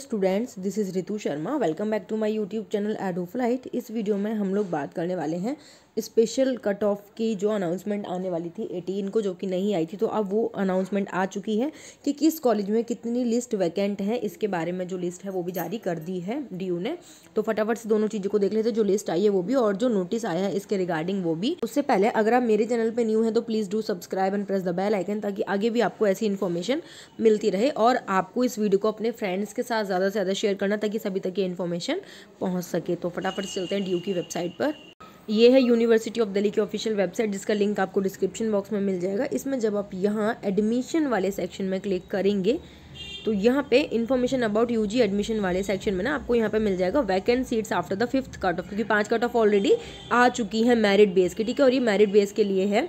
students this is Ritu Sharma welcome back to my YouTube channel एडो flight इस video में हम लोग बात करने वाले हैं स्पेशल कट ऑफ की जो अनाउंसमेंट आने वाली थी एटीन को जो कि नहीं आई थी तो अब वो अनाउंसमेंट आ चुकी है कि किस कॉलेज में कितनी लिस्ट वैकेंट है इसके बारे में जो लिस्ट है वो भी जारी कर दी है डी ने तो फटाफट से दोनों चीज़ों को देख लेते जो लिस्ट आई है वो भी और जो नोटिस आया है इसके रिगार्डिंग वो भी उससे पहले अगर आप मेरे चैनल पर न्यू है तो please do subscribe and press the bell icon ताकि आगे भी आपको ऐसी इन्फॉर्मेशन मिलती रहे और आपको इस वीडियो को अपने फ्रेंड्स के साथ पास ज़्यादा से ज़्यादा शेयर करना ताकि सभी तक ये इन्फॉर्मेशन पहुँच सके तो फटाफट चलते हैं डी की वेबसाइट पर ये है यूनिवर्सिटी ऑफ दिल्ली की ऑफिशियल वेबसाइट जिसका लिंक आपको डिस्क्रिप्शन बॉक्स में मिल जाएगा इसमें जब आप यहाँ एडमिशन वाले सेक्शन में क्लिक करेंगे तो यहाँ पे इन्फॉर्मेशन अबाउट यूजी एडमिशन वाले सेक्शन में ना आपको यहाँ पे मिल जाएगा vacant seats after the fifth cut off क्योंकि पांच कट ऑफ ऑलरेडी आ चुकी है मेरिट बेस की ठीक है और ये मेरिट बेस के लिए है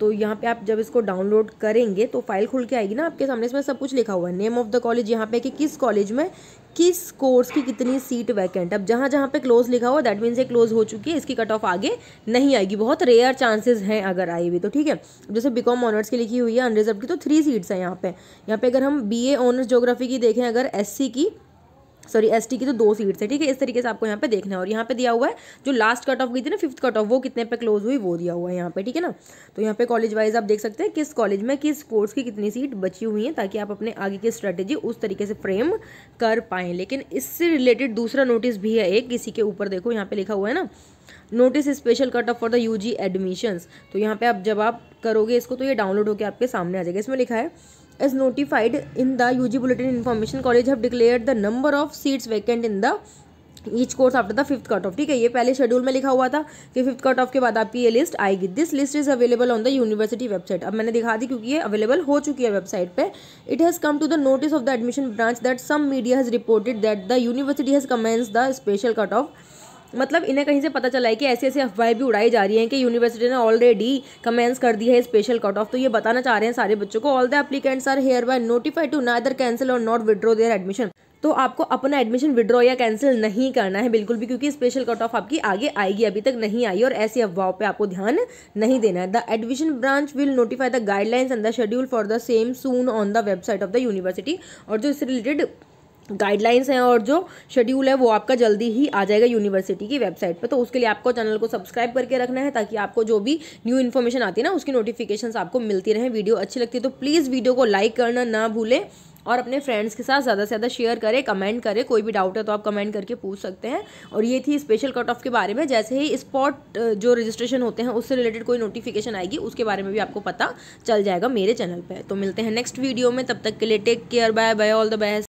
तो यहाँ पे आप जब इसको डाउनलोड करेंगे तो फाइल खुल के आएगी ना आपके सामने इसमें सब कुछ लिखा हुआ है नेम ऑफ द कॉलेज यहाँ पे कि किस कॉलेज में किस कोर्स की कितनी सीट वैकेंट अब जहाँ जहाँ पे क्लोज लिखा हुआ दैट मीन्स ये क्लोज हो चुकी है इसकी कट ऑफ आगे नहीं आएगी बहुत रेयर चांसेस हैं अगर आई भी तो ठीक है जैसे बी कॉम ऑनर्स की लिखी हुई है अनरिजर्व की तो थ्री सीट्स हैं यहाँ पे यहाँ पे अगर हम बी ए ऑनर्स जोग्राफी की देखें अगर एस की सॉरी एस की तो दो सीट्स है ठीक है इस तरीके से आपको यहाँ पे देखना है और यहाँ पे दिया हुआ है जो लास्ट कट ऑफ गई थी ना फिफ्थ कट ऑफ वो कितने पे क्लोज हुई वो दिया हुआ है यहाँ पे ठीक है ना तो यहाँ पे कॉलेज वाइज आप देख सकते हैं किस कॉलेज में किस कोर्स की कितनी सीट बची हुई है ताकि आप अपने आगे की स्ट्रेटेजी उस तरीके से फ्रेम कर पाए लेकिन इससे रिलेटेड दूसरा नोटिस भी है एक किसी के ऊपर देखो यहाँ पे लिखा हुआ है ना notice special cut off for the U admissions तो यहाँ पे आप जब आप करोगे इसको तो ये डाउनलोड होकर आपके सामने आ जाएगा इसमें लिखा है notified in the U G bulletin information college have declare the number of seats vacant in the each course after the fifth cut off ठीक है ये पहले शेड्यूल में लिखा हुआ था कि फिफ्थ कट ऑफ के बाद आपकी ये लिस्ट आएगी this list is available on the university website अब मैंने दिखा दी क्योंकि ये अवेलेबल हो चुकी है वेबसाइट पे it has come to the notice of the admission branch that some media has reported that the university has commence the special cut off मतलब इन्हें कहीं से पता चला है कि ऐसी ऐसी अफवाहें भी उड़ाई जा रही हैं कि यूनिवर्सिटी ने ऑलरेडी कमेंस कर दी है स्पेशल कट ऑफ तो ये बताना चाह रहे हैं सारे बच्चों को all the applicants are hereby notified to neither cancel और नॉट विड्रो देयर एडमिशन तो आपको अपना एडमिशन विड्रॉ या कैंसिल नहीं करना है बिल्कुल भी क्योंकि स्पेशल कट ऑफ आपकी आगे आएगी अभी तक नहीं आई और ऐसी अफवाहों पे आपको ध्यान नहीं देना है the admission branch will notify the guidelines and the schedule for the same soon on the website of the university और जो इससे रिलेटेड गाइडलाइंस हैं और जो शेड्यूल है वो आपका जल्दी ही आ जाएगा यूनिवर्सिटी की वेबसाइट पर तो उसके लिए आपको चैनल को सब्सक्राइब करके रखना है ताकि आपको जो भी न्यू इन्फॉर्मेशन आती है ना उसकी नोटिफिकेशन आपको मिलती रहे वीडियो अच्छी लगती है तो प्लीज़ वीडियो को लाइक करना ना भूलें और अपने फ्रेंड्स के साथ ज़्यादा से ज़्यादा शेयर करें कमेंट करें कोई भी डाउट है तो आप कमेंट करके पूछ सकते हैं और ये थी स्पेशल कट ऑफ के बारे में जैसे ही स्पॉट जो रजिस्ट्रेशन होते हैं उससे रिलेटेड कोई नोटिफिकेशन आएगी उसके बारे में भी आपको पता चल जाएगा मेरे चैनल पर तो मिलते हैं नेक्स्ट वीडियो में तब तक के लिए take care bye bye all the best